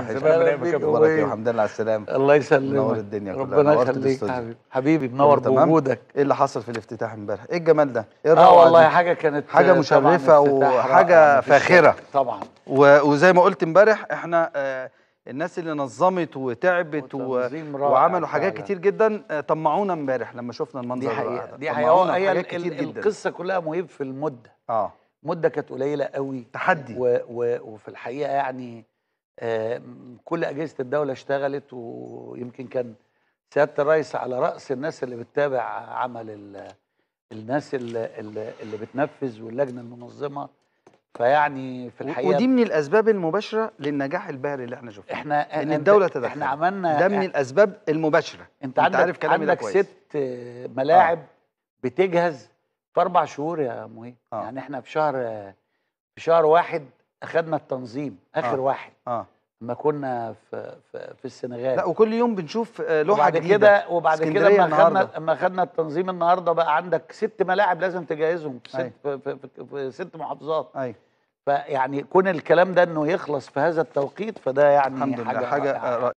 وحش اهلا بيك يا الحمد لله على السلامه الله يسلمك منور الدنيا ربنا يخليك حبيبي منور بوجودك ايه اللي حصل في الافتتاح امبارح ايه الجمال ده ايه اه والله حاجه كانت حاجه مشرفه وحاجه فاخره طبعا وزي ما قلت امبارح احنا آه، الناس اللي نظمت وتعبت و... وعملوا حاجات فعلا. كتير جدا آه، طمعونا امبارح لما شفنا المنظر دي حقيقه دي حقيقه هي ال... القصه كلها مهيب في المده اه مده كانت قليله قوي تحدي و... و... وفي الحقيقه يعني آه، كل اجهزه الدوله اشتغلت ويمكن كان سياده الرئيس على راس الناس اللي بتتابع عمل الناس اللي, اللي بتنفذ واللجنه المنظمه فيعني في الحقيقه ودي من الاسباب المباشره للنجاح البهري اللي احنا شفناه احنا ان الدوله تدخل احنا عملنا ده من الاسباب المباشره انت, انت عندك عارف كلامي عندك كويس. ست آه، ملاعب آه. بتجهز في اربع شهور يا مهي آه. يعني احنا في شهر في شهر واحد اخذنا التنظيم اخر آه. واحد اه لما كنا في في, في السنغال لا وكل يوم بنشوف آه، لوحه وبعد جديده كده وبعد كده لما اخذنا لما اخذنا التنظيم النهارده بقى عندك ست ملاعب لازم تجهزهم ست أيوه. في, في, في, في ست محافظات ايوه فيعني كون الكلام ده انه يخلص في هذا التوقيت فده يعني الحمد لله حاجه, حاجة رائعة. رائعة.